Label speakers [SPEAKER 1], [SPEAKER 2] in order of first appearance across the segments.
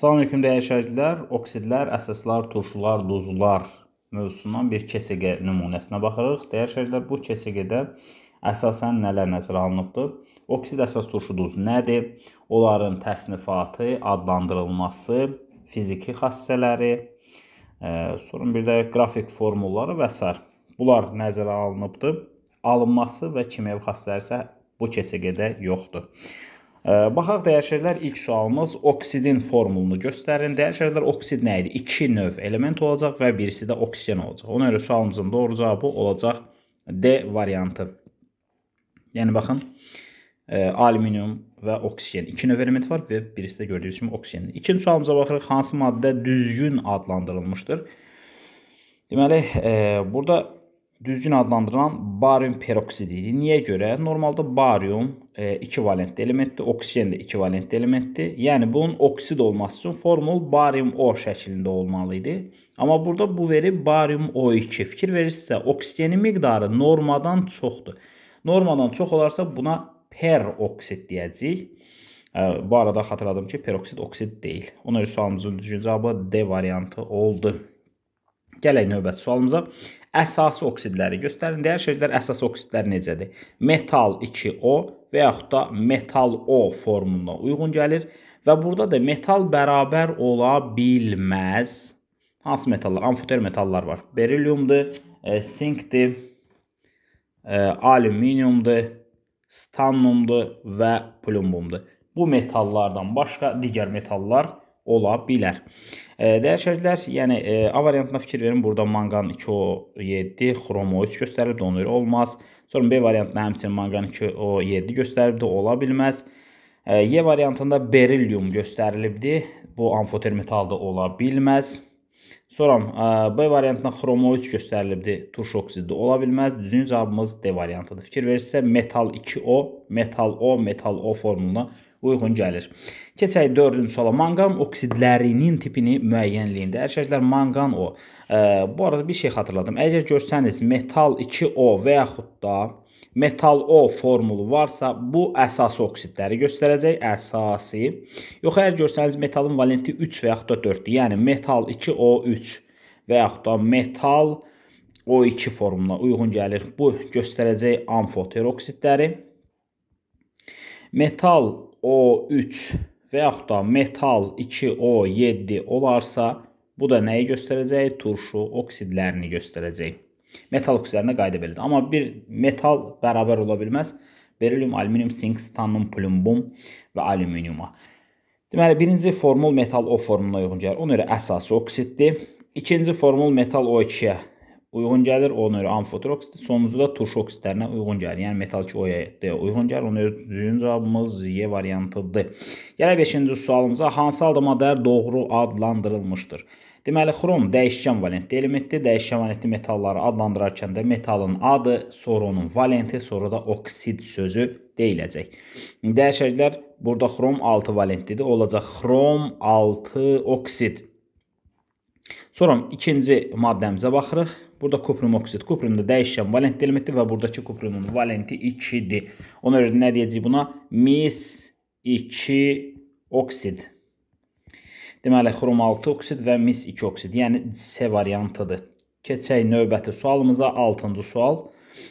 [SPEAKER 1] Salamünaleyküm dəyərli şəhidlər, oksidlər, əsaslar, turşular, duzlar mövzusundan bir KSG nümunəsinə baxırıq. Dəyərli şəhidlər, bu KSG-də əsasən nələr nəzərə alınıbdır? Oksid əsas turşu duzu nədir? Onların təsnifatı, adlandırılması, fiziki xassələri, e, sorun bir də qrafik formulları və s. Bunlar nəzərə alınıbdır. Alınması və kimyəvi xassələri isə bu KSG-də yoxdur. Baxaq dəyişərlər ilk sualımız oksidin formulunu göstərin. Dəyişərlər oksid nə idi? 2 növ element olacaq və birisi də oksigen olacaq. Ona görə sualımızın doğru cavabı olacaq D variantı. Yəni baxın, e, alüminium və oksigen. 2 növ element var və birisi də gördüyünüz kimi oksigen. İkinci sualımıza baxırıq, hansı maddə düzgün adlandırılmışdır? Deməli, e, burada düzgün adlandırılan barium peroksidi idi. Niyə görə? Normalda barium e, iki valentli elementdir, oksigen də iki valentli elementdir. Yəni bunun oksid olması üçün formul barium O şəklində olmalı idi. Amma burada bu verib barium O2 fikir verirsə, oksigenin miqdarı normadan çoxdur. Normadan çox olarsa buna peroksid deyəcəyik. E, bu arada xatırladım ki, peroksid oksid deyil. Ona görə sualımızın düzgün cavabı D variantı oldu. Gələk növbəti sualımıza. Əsas oksidləri göstərin. Dəyər şeylər əsas oksidlər necədir? Metal 2O və yaxud da metal O formuna uyğun gəlir və burada da metal bərabər ola bilməz. Hansı metallar? Amfoter metallar var. Beriliumdur, e, sinkdir, e, alüminiumdur, stannumdur və plumbumdur. Bu metallardan başqa digər metallar ola bilər. E, Dəyər şərtlər, yəni e, A variantına fikir verin. Burada manqan 2O7, xromo 3 göstərilibdi, ona görə olmaz. Sonra B variantında həmçinin manqan 2O7 göstərilibdi, ola bilməz. E, y variantında berilyum göstərilibdi. Bu amfotermetalda ola bilməz. Sonra B variantında xromo 3 göstərilibdi, turş oksidi ola bilməz. Düzgün cavabımız D variantıdır. Fikir verirsə metal 2O, metal O, metal O formuluna uyğun gəlir. Keçək 4-cü suala. Manqan oksidlərinin tipini müəyyənliyində. Əşərlər manqan o. E, bu arada bir şey xatırladım. Əgər görsəniz metal 2O və yaxud da metal O formulu varsa, bu əsas oksidləri göstərəcək, əsasi. Yox, əgər görsəniz metalın valenti 3 və yaxud da 4-dür. Yəni metal 2O3 və yaxud da metal O2 formuna uyğun gəlir. Bu göstərəcək amfoteroksidləri. Metal O3 və yaxud da metal 2O7 olarsa, bu da nəyi göstərəcək? Turşu oksidlərini göstərəcək. Metal oksidlərinə qayda belədir. Amma bir metal bərabər ola bilməz. Beryllium, alüminium, sink, titanium, plumbum və alüminiuma. Deməli, birinci formul metal O formuna uyğun gəlir. Ona görə əsası oksiddir. İkinci formul metal O2-yə uyğun gəlir, ona görə amfotrok, sonuncu da turşu oksidlərinə uyğun gəlir. Yəni metal 2OH-ya uyğun gəlir. Ona görə düzgün cavabımız Y variantıdır. Gələ 5-ci sualımıza hansı halda maddələr doğru adlandırılmışdır? Deməli, xrom dəyişkən valentli elementdir. Dəyişkən valentli metalları adlandırarkən də metalın adı, sonra onun valenti, sonra da oksid sözü deyiləcək. Dəyişəklər burada xrom 6 valentlidir. Olacaq xrom 6 oksid. Sonra ikinci maddəmizə baxırıq. Burada kuprum oksid. Kuprumda dəyişən valent delimiti və buradakı kuprumun valenti 2-dir. Ona görə nə deyəcəyik buna? Mis 2 oksid. Deməli, xrom 6 oksid və mis 2 oksid. Yəni, C variantıdır. Keçək növbəti sualımıza. 6-cı sual.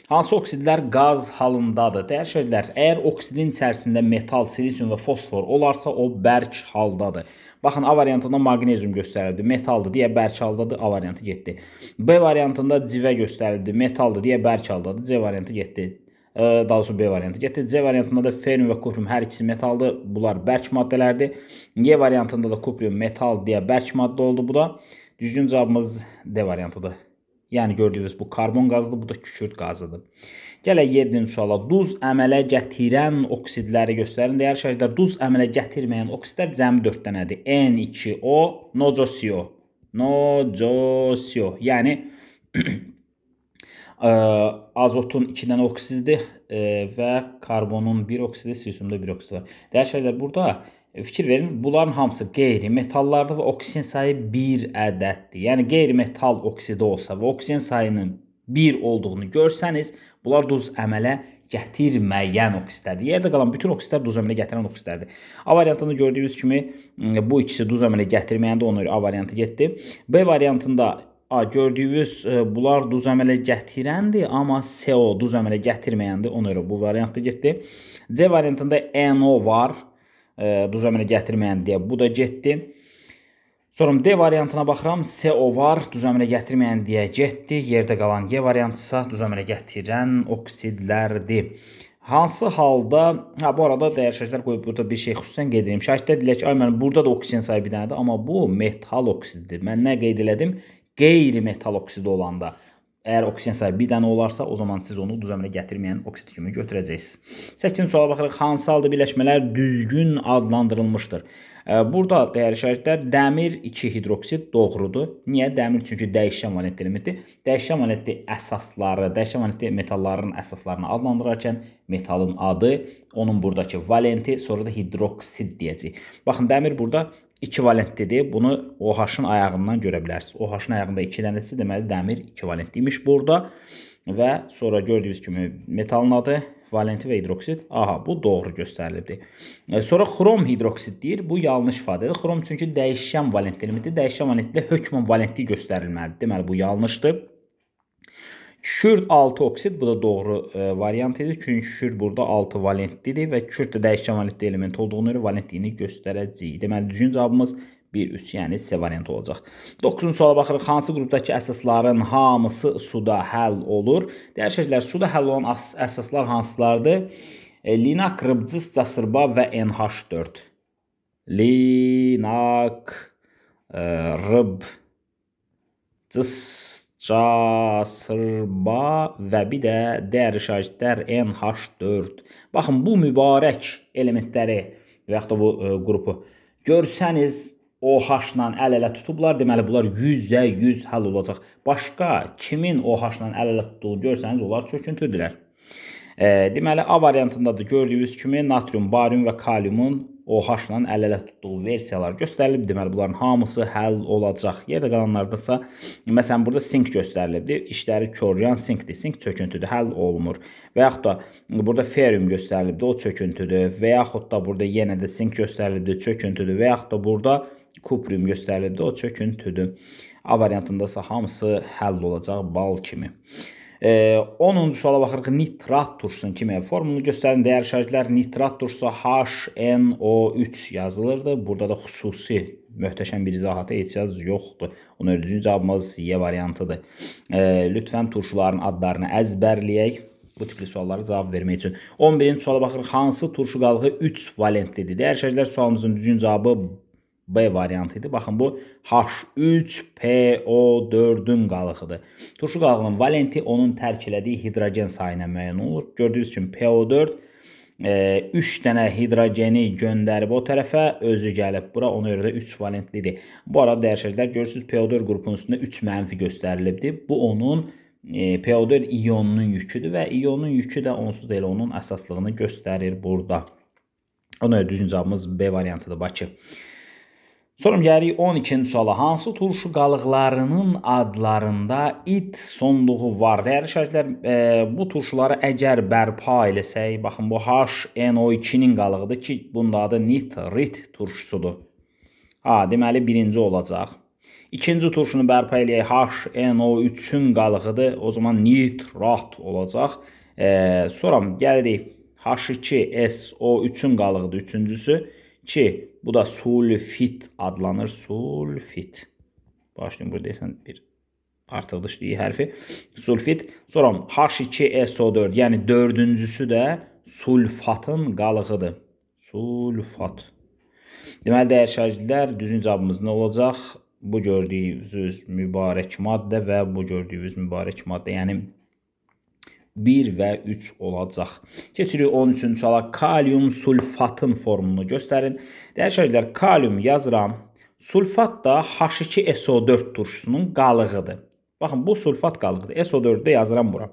[SPEAKER 1] Hansı oksidlər qaz halındadır? Dəyər şeylər, əgər oksidin içərisində metal, silisium və fosfor olarsa, o bərk haldadır. Baxın, A variantında maqnezium göstərildi, metaldır deyə bərk haldadır, A variantı getdi. B variantında civə göstərildi, metaldır deyə bərk haldadır, C variantı getdi. E, daha doğrusu B variantı getdi. C variantında da ferium və kuprium hər ikisi metaldır. Bunlar bərk maddələrdir. Y variantında da kuprium metal deyə bərk maddə oldu bu da. Düzgün cavabımız D variantıdır. Yəni gördüyünüz bu karbon qazıdır, bu da kükürt qazıdır. Gələk 7-ci suala. Duz əmələ gətirən oksidləri göstərin. Dəyərli şəhidlər, duz əmələ gətirməyən oksidlər cəmi 4 dənədir. N2O, NOCO, NOCO. Yəni ə, e, azotun 2 dənə oksididir ə, e, və karbonun 1 oksidi, silisiumda 1 oksid var. Dəyərli şəhidlər, burada E, fikir verin, bunların hamısı qeyri-metallardır və oksigen sayı 1 ədəddir. Yəni qeyri-metal oksidi olsa və oksigen sayının 1 olduğunu görsəniz, bunlar duz əmələ gətirməyən oksidlərdir. Yerdə qalan bütün oksidlər duz əmələ gətirən oksidlərdir. A variantında gördüyünüz kimi bu ikisi duz əmələ gətirməyəndə ona görə A variantı getdi. B variantında A gördüyünüz bunlar duz əmələ gətirəndir, amma CO duz əmələ gətirməyəndir. Ona görə bu variantda getdi. C variantında NO var. E, Duza mənə gətirməyən deyə bu da getdi. Sonra D variantına baxıram. S O var, düzəmlə gətirməyən deyə getdi. Yerdə qalan G variantısa düzəmlə gətirən oksidlərdir. Hansı halda, hə bu arada dəyişəcəklər qoyub burada bir şey xüsusən qeyd edim. Şahidlər dedilər ki, ay mən burada da oksigen sayı bir dənədir, amma bu metal oksididir. Mən nə qeyd elədim? Qeyri-metal oksidi olanda. Əgər oksigen sayı bir dənə olarsa, o zaman siz onu düz əmələ gətirməyən oksid kimi götürəcəksiniz. 8-ci suala baxırıq. Hansı halda birləşmələr düzgün adlandırılmışdır? Burada dəyər şərtlər dəmir 2 hidroksid doğrudur. Niyə? Dəmir çünki dəyişən valet elementdir. Dəyişən valetli əsasları, dəyişən valetli metalların əsaslarını adlandırarkən metalın adı, onun buradakı valenti, sonra da hidroksid deyəcəyik. Baxın, dəmir burada ekvivalentlidir. Bunu OH-ın ayağından görə bilərsiniz. OH-ın ayağında 2 dənəsi deməli dəmir ekvivalentli imiş burada. Və sonra gördüyünüz kimi metalın adı valenti və hidroksid. Aha, bu doğru göstərilibdir. E, sonra xrom hidroksid deyir. Bu yanlış ifadədir. Xrom çünki dəyişən valentli limidir. Dəyişən valentli hökmən valentli göstərilməlidir. Deməli bu yanlışdır. Kür 6 oksid bu da doğru e, variant idi. Çünki kür burada 6 valentlidir və kür də dəyişən valentli element olduğuna görə valentliyini göstərəcəyik. Deməli düzgün cavabımız 1-3, yəni C variantı olacaq. 9-cu suala baxırıq. Hansı qrupdakı əsasların hamısı suda həll olur? Digər şəkillər suda həll olan əsaslar hansılardır? E, Linak, Rıbcis, Casırba və NH4. Linak, e, Rıb, Cis, casırba və bir də dəyəri şagirdlər NH4. Baxın, bu mübarək elementləri və yaxud da bu ə, e, qrupu görsəniz, OH-la əl-ələ tutublar, deməli bunlar 100-ə 100 həll olacaq. Başqa kimin OH-la əl-ələ tutduğunu görsəniz, onlar çöküntüdürlər. E, deməli A variantında da gördüyünüz kimi natrium, barium və kaliumun OH-la əl-ələ tutduğu versiyalar göstərilib. Deməli, bunların hamısı həll olacaq. Yerdə qalanlardasa, məsələn, burada sink göstərilibdir. İşləri korlayan sinkdir. Sink çöküntüdür, həll olunur. Və yaxud da burada ferium göstərilibdir, o çöküntüdür. Və yaxud da burada yenə də sink göstərilibdir, çöküntüdür. Və yaxud da burada kuprium göstərilibdir, o çöküntüdür. A variantında isə hamısı həll olacaq bal kimi. 10-cu suala baxırıq. Nitrat turşusunun kimya formulunu göstərin. Dəyər şərtlər nitrat turşusu HNO3 yazılırdı. Burada da xüsusi möhtəşəm bir izahata ehtiyac yoxdur. Onun düzgün cavabımız Y variantıdır. Lütfən turşuların adlarını əzbərləyək bu tipli suallara cavab vermək üçün. 11-ci suala baxırıq. Hansı turşu qalığı 3 valentlidir? Dəyər şərtlər sualımızın düzgün cavabı B variantı idi. Baxın bu H3PO4-ün qalığıdır. Turşu qalığının valenti onun tərk elədiyi hidrogen sayı ilə müəyyən olur. Gördüyünüz kimi PO4 e, 3 dənə hidrogeni göndərib o tərəfə, özü gəlib bura, ona görə də 3 valentlidir. Bu arada dəyişəcəklər, görürsünüz PO4 qrupunun üstündə 3 mənfi göstərilibdir. Bu onun e, PO4 ionunun yüküdür və ionun yükü də onsuz da elə onun əsaslığını göstərir burada. Ona görə düzgün cavabımız B variantıdır, Bakı. Sonra gəlirik 12-ci suala. Hansı turşu qalıqlarının adlarında it sonluğu var? Dəyərli şəhidlər, e, bu turşuları əgər bərpa eləsək, baxın bu HNO2-nin qalığıdır ki, bunun adı nitrit turşusudur. A, deməli birinci olacaq. İkinci turşunu bərpa eləyək HNO3-ün qalığıdır. O zaman nitrat olacaq. E, sonra gəlirik H2SO3-ün qalığıdır üçüncüsü. 2. Bu da sulfit adlanır. Sulfit. Başlayın burada deyəsən bir artıqdır i hərfi. Sulfit. Sonra H2SO4. Yəni dördüncüsü də sulfatın qalığıdır. Sulfat. Deməli dəyər şagirdlər düzgün cavabımız nə olacaq? Bu gördüyünüz mübarək maddə və bu gördüyünüz mübarək maddə, yəni 1 və 3 olacaq. Keçirik 13-cü hala kalium sulfatın formunu göstərin. Dəyərli şəhərlər, kalium yazıram. Sulfat da H2SO4 turşusunun qalığıdır. Baxın, bu sulfat qalığıdır. SO4-də yazıram bura.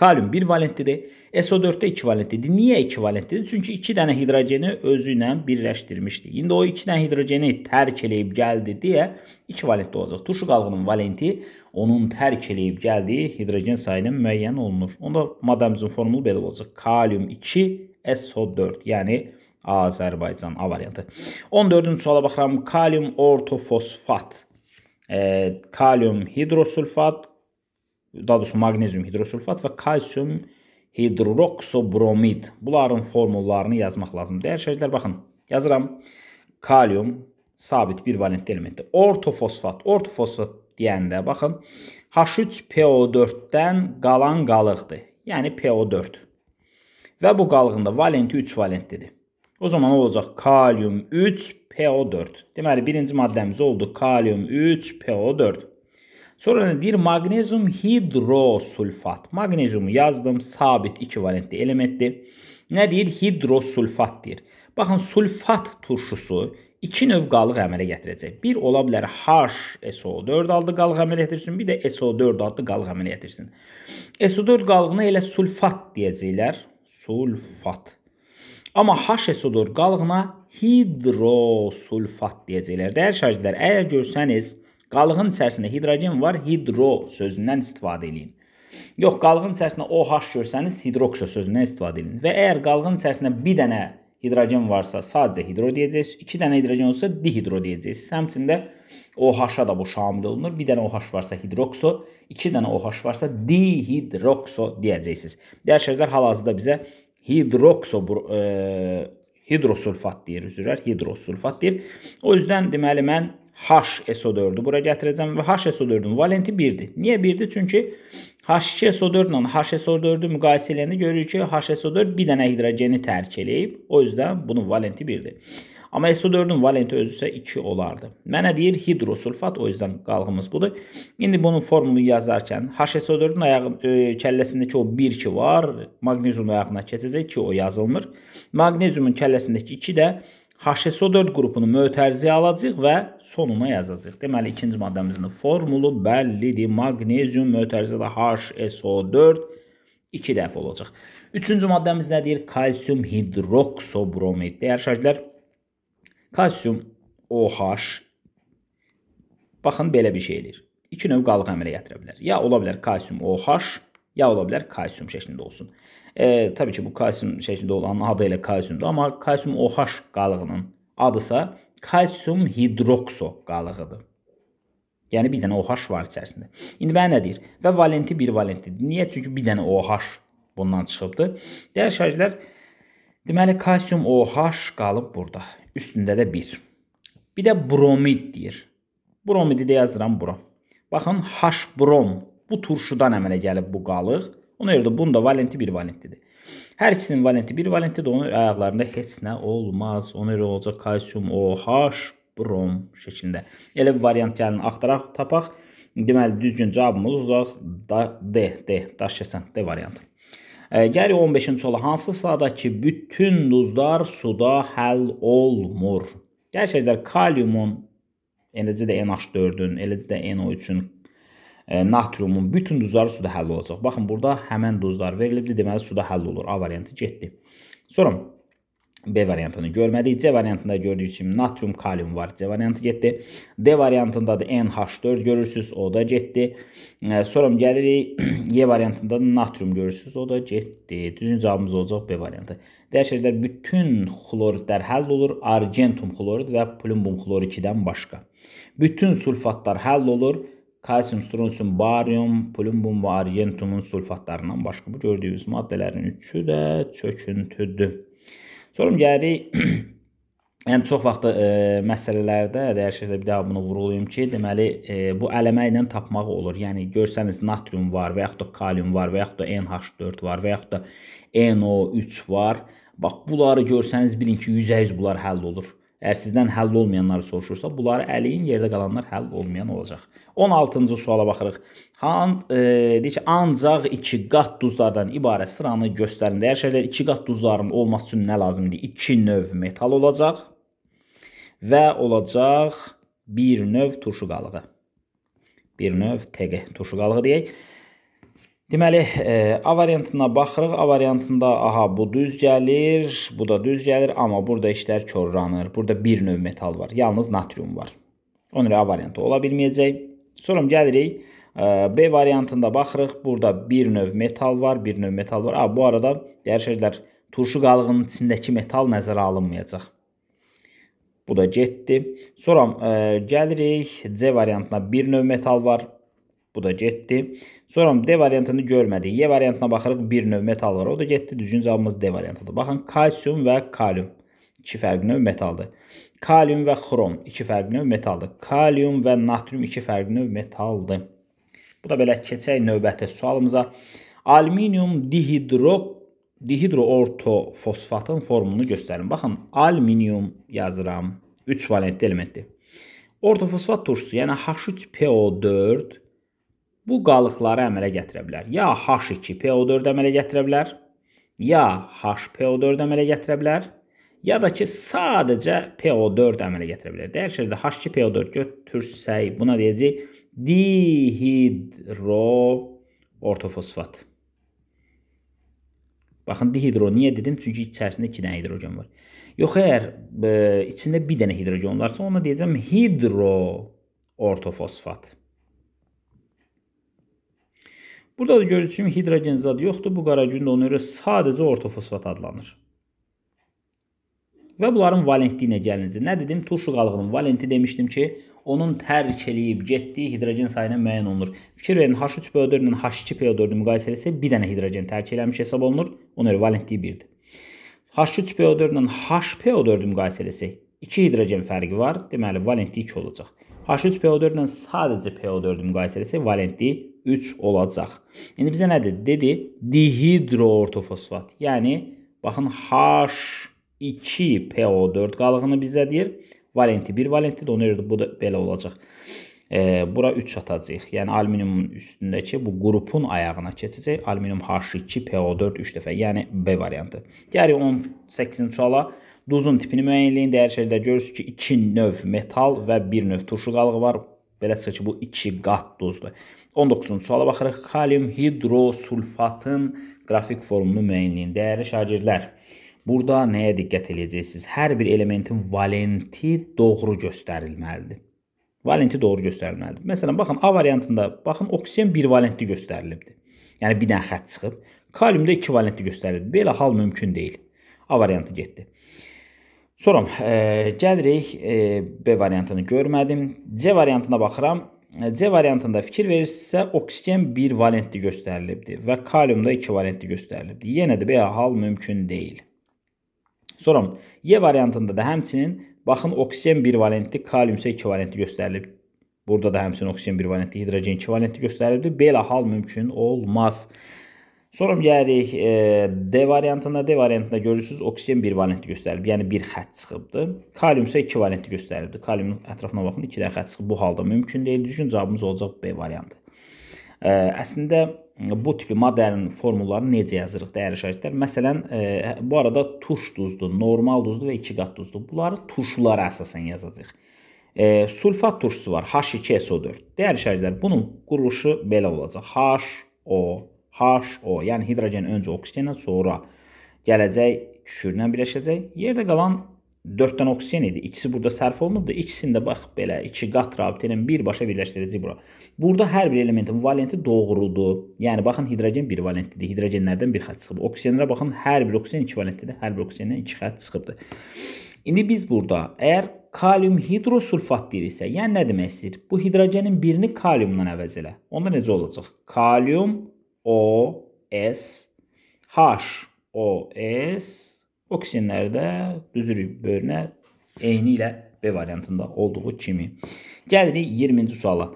[SPEAKER 1] Kalium 1 valentlidir. SO4-də 2 valentlidir. Niyə 2 valentlidir? Çünki 2 dənə hidrogeni özü ilə birləşdirmişdi. İndi o 2 dənə hidrogeni tərk eləyib gəldi deyə 2 valentli olacaq. Turşu qalğının valenti onun tərk eləyib gəldiyi hidrogen sayı ilə müəyyən olunur. Onda maddəmizin formulu belə olacaq. Kalium 2 SO4, yəni Azərbaycan A variantı. 14-cü suala baxıram. Kalium ortofosfat. E, kalium hidrosulfat, daha doğrusu magnezyum hidrosulfat və kalsium hidroksobroid. Bunların formullarını yazmaq lazımdır. Dəyərli şəhidlər, baxın. Yazıram. Kalium sabit bir valent elementdir. Ortofosfat. Ortofosfat deyəndə baxın. H3PO4-dən qalan qalıqdır. Yəni PO4. Və bu qalığın da valenti 3 valentlidir. O zaman olacaq kalium 3 PO4. Deməli birinci maddəmiz oldu kalium 3 PO4. Sonra bir magnezyum hidrosulfat. Magnezyumu yazdım. Sabit ekvivalentli elementdir. Nə deyir? Hidrosulfat deyir. Baxın, sulfat turşusu iki növ qalıq əmələ gətirəcək. Bir ola bilər HSO4 adlı qalıq əmələ gətirsin, bir də SO4 adlı qalıq əmələ gətirsin. SO4 qalığına elə sulfat deyəcəklər. Sulfat. Amma HSO4 qalığına hidrosulfat deyəcəklər. Dəyər şahidlər, əgər görsəniz, Qalığın içərisində hidrogen var, hidro sözündən istifadə edin. Yox, qalığın içərisində OH görsəniz, hidroksa sözündən istifadə edin. Və əgər qalığın içərisində bir dənə hidrogen varsa, sadəcə hidro deyəcəksiniz. 2 dənə hidrogen olsa, dihidro deyəcəksiniz. Həmçində OH-a da bu şamil olunur. Bir dənə OH varsa hidrokso, 2 dənə OH varsa dihidrokso deyəcəksiniz. Dəyər şərtlər hal-hazırda bizə hidrokso e, hidrosulfat deyir üzrlər, hidrosulfat deyir. O üzdən deməli mən HSO4-ü bura gətirəcəm və HSO4-ün valenti 1-dir. Niyə 1-dir? Çünki H2SO4 ilə HSO4-ü müqayisə edəndə görürük ki, HSO4 bir dənə hidrogeni tərk eləyib. O üzdən bunun valenti 1-dir. Amma SO4-ün valenti özü isə 2 olardı. Mənə deyir hidrosulfat, o yüzdən qalğımız budur. İndi bunun formulu yazarkən HSO4-ün ayağı e, kəlləsindəki o 1 2 var, magnezyumun ayağına keçəcək ki, o yazılmır. Magnezyumun kəlləsindəki 2 də HSO4 qrupunu mötərzəyə alacağıq və sonuna yazacağıq. Deməli, ikinci maddəmizin formulu bəllidir. Magnezium mötərizədə HSO4 2 dəfə olacaq. Üçüncü maddəmiz nədir? Kalsium hidroksobromid. Dəyər şəhidlər, kalsium OH, baxın, belə bir şey eləyir. İki növ qalıq əmələ gətirə bilər. Ya ola bilər kalsium OH, ya ola bilər kalsium şəklində olsun. E, tabii ki, bu kalsium şəklində olan adı ilə kalsiumdur, amma kalsium OH qalığının adısa kalsium hidrokso qalığıdır. Yəni bir dənə OH var içərisində. İndi mənə nə deyir? Və valenti bir valentdir. Niyə? Çünki bir dənə OH bundan çıxıbdı. Dəyər şahidlər, deməli kalsium OH qalıb burada. Üstündə də 1. Bir də bromid deyir. Bromidi də yazıram bura. Baxın H brom bu turşudan əmələ gəlib bu qalıq. Ona görə də bunun da valenti bir valentidir. Hər ikisinin valenti bir valentdir, onun ayaqlarında heç nə olmaz. Ona görə olacaq kalsium OH brom şəklində. Elə bir variant gəlin axtaraq, tapaq. Deməli düzgün cavabımız uzaq D, D, daş keçən D variantı. E, Gəlir 15-ci sola hansı sahadakı bütün duzlar suda həll olmur? Gerçəklər kaliumun eləcə də NH4-ün, eləcə də NO3-ün E, natriumun bütün duzları suda həll olacaq. Baxın, burada həmən duzlar verilibdir, deməli suda həll olur. A variantı getdi. Sonra B variantını görmədik. C variantında gördüyünüz kimi natrium, kalium var. C variantı getdi. D variantında da NH4 görürsüz, o da getdi. E, sonra gəlirik Y variantında da natrium görürsüz, o da getdi. Düzgün cavabımız olacaq B variantı. Dəyişərlər bütün xloridlər həll olur. Argentum xlorid və plumbum xlorid 2-dən başqa. Bütün sulfatlar həll olur kalsium, stronsium, barium, plumbum və argentumun sulfatlarından başqa bu gördüyünüz maddələrin üçü də çöküntüdür. Sonra gəlirik Yəni çox vaxt e, məsələlərdə dəyişikliklə bir daha bunu vurğulayım ki, deməli e, bu ələmə ilə tapmaq olur. Yəni görsəniz natrium var və yaxud da kalium var və yaxud da NH4 var və yaxud da NO3 var. Bax bunları görsəniz bilin ki, 100% bunlar həll olur. Əgər sizdən həll olmayanları soruşursa, bunları əliyin, yerdə qalanlar həll olmayan olacaq. 16-cı suala baxırıq. Han, e, deyir ki, ancaq 2 qat duzlardan ibarət sıranı göstərin. Dəyər şeylər 2 qat duzların olması üçün nə lazımdır? 2 növ metal olacaq və olacaq bir növ turşu qalığı. Bir növ TG turşu qalığı deyək. Deməli, e, A variantına baxırıq. A variantında aha bu düz gəlir, bu da düz gəlir, amma burada işlər korlanır. Burada bir növ metal var. Yalnız natrium var. Ona görə A variantı ola bilməyəcək. Sonra gəlirik e, B variantında baxırıq. Burada bir növ metal var, bir növ metal var. A bu arada dəyər şeylər turşu qalığının içindəki metal nəzərə alınmayacaq. Bu da getdi. Sonra ə, e, gəlirik C variantına bir növ metal var. Bu da getdi. Sonra D variantını görmədik. Y e variantına baxırıq. Bir növ metal var. O da getdi. Düzgün cavabımız D variantıdır. Baxın, kalsium və kalium. İki fərqli növ metaldır. Kalium və xrom. iki fərqli növ metaldır. Kalium və natrium iki fərqli növ metaldır. Bu da belə keçək növbəti sualımıza. Aluminium dihidro dihidroortofosfatın formulunu göstərin. Baxın, aluminium yazıram. 3 valentli elementdir. Ortofosfat turşusu, yəni H3PO4 bu qalıqları əmələ gətirə bilər. Ya H2PO4 əmələ gətirə bilər, ya HPO4 əmələ gətirə bilər, ya da ki, sadəcə PO4 əmələ gətirə bilər. Dəyərşəkdə H2PO4 götürsək, buna deyəcək dihidro ortofosfat. Baxın, dihidro niyə dedim? Çünki içərisində 2 dənə hidrogen var. Yox, əgər e, içində 1 dənə hidrogen varsa, ona deyəcəm hidro ortofosfat. Burada da gördüyünüz kimi hidrogen zadı yoxdur. Bu qaragün də ona görə sadəcə ortofosfat adlanır. Və bunların valentliyinə gəlincə nə dedim? Turşu qalığının valenti demişdim ki, onun tərk eləyib getdiyi hidrogen sayı ilə müəyyən olunur. Fikir verin, H3PO4 ilə H2PO4-ü müqayisə etsək, bir dənə hidrogen tərk eləmiş hesab olunur. Ona görə valentliyi 1-dir. H3PO4 ilə HPO4-ü müqayisə etsək, 2 hidrogen fərqi var. Deməli, valentliyi 2 olacaq. H3PO4 ilə sadəcə PO4-ü müqayisə etsək, valentliyi 3 olacaq. İndi bizə nədir? Dedi dihidroortofosfat. Yəni baxın H2PO4 qalığını bizə deyir. Valenti 1 valentidir. Ona görə də bu da belə olacaq. E, bura 3 atacağıq. Yəni alüminiumun üstündəki bu qrupun ayağına keçəcək. Alüminium H2PO4 3 dəfə. Yəni B variantı. Digəri 18-ci suala duzun tipini müəyyən eləyin. Dəyərçəkdə görürsüz ki, 2 növ metal və 1 növ turşu qalığı var. Belə çıxır ki, bu 2 qat duzdur. 19-cu suala baxırıq. Kalium hidrosulfatın qrafik formunu müəyyinləyin. Dəyərli şagirdlər, burada nəyə diqqət edəcəksiniz? Hər bir elementin valenti doğru göstərilməlidir. Valenti doğru göstərilməlidir. Məsələn, baxın A variantında, baxın oksigen 1 valentli göstərilibdir. Yəni bir dənə xətt çıxıb. Kaliumda 2 valentli göstərilib. Belə hal mümkün deyil. A variantı getdi. Sonra e, gəlirik e, B variantını görmədim. C variantına baxıram. C variantında fikir verirsə, oksigen 1 valentli göstərilibdir və kalium da 2 valentli göstərilibdir. Yenə də belə hal mümkün deyil. Sonra Y variantında da həmçinin baxın oksigen 1 valentli, kalium isə 2 valentli göstərilib. Burada da həmçinin oksigen 1 valentli, hidrogen 2 valentli göstərilibdir. Belə hal mümkün olmaz. Sonra gəlirik e, D variantında, D variantında görürsüz oksigen 1 valenti göstərilib. Yəni 1 xətt çıxıbdı. Kalium isə 2 valenti göstərilibdi. Kaliumun ətrafına baxın 2 dənə xətt çıxıb. Bu halda mümkün deyil. Düzgün cavabımız olacaq B variantı. E, əslində e, bu tipi maddələrin formullarını necə yazırıq dəyər işarətlər? Məsələn, e, bu arada turş duzdu, normal duzdu və 2 qat duzdu. Bunları turşulara əsasən yazacağıq. E, sulfat turşusu var H2SO4. Dəyər işarətlər bunun quruluşu belə olacaq. H O HO, yəni hidrogen öncə oksigenlə, sonra gələcək kükürdlə birləşəcək. Yerdə qalan 4 dənə oksigen idi. İkisi burada sərf olunubdu. İkisini də bax belə iki qat rabitə ilə birbaşa birləşdirəcək bura. Burada hər bir elementin valenti doğrudur. Yəni baxın hidrogen 1 valentlidir. Hidrogenlərdən bir xətt çıxıb. Oksigenlərə baxın, hər bir oksigen 2 valentlidir. Hər bir oksigendən 2 xətt çıxıbdı. İndi biz burada əgər kalium hidrosulfat deyirsə, yəni nə demək istəyir? Bu hidrogenin birini kaliumla əvəz elə. Onda necə olacaq? Kalium O, S, H, O, S oksinləri də düzürük böyrünə eyni ilə B variantında olduğu kimi. Gəlirik 20-ci suala.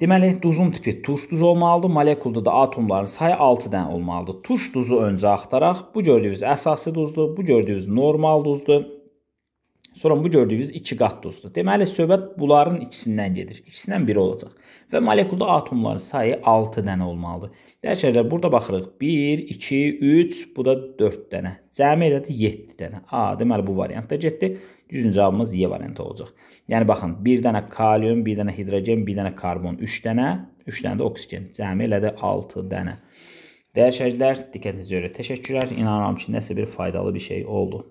[SPEAKER 1] Deməli, duzun tipi turş duzu olmalıdır. Molekulda da atomların sayı 6 dənə olmalıdır. Turş duzu öncə axtaraq. Bu gördüyünüz əsaslı duzdur, bu gördüyünüz normal duzdur. Sonra bu gördüyünüz iki qat dozdur. Deməli, söhbət bunların ikisindən gedir. İkisindən biri olacaq. Və molekulda atomların sayı 6 dənə olmalıdır. Dəyişərlər, burada baxırıq. 1, 2, 3, bu da 4 dənə. Cəmi elədi 7 dənə. A, deməli, bu variantda getdi. Düzün cavabımız Y variantı olacaq. Yəni, baxın, 1 dənə kalium, 1 dənə hidrogen, 1 dənə karbon, 3 dənə, 3 dənə də oksigen. Cəmi elədi 6 dənə. Dəyər şəhərlər, diqqətinizi görə təşəkkürlər. İnanıram ki, nəsə bir faydalı bir şey oldu.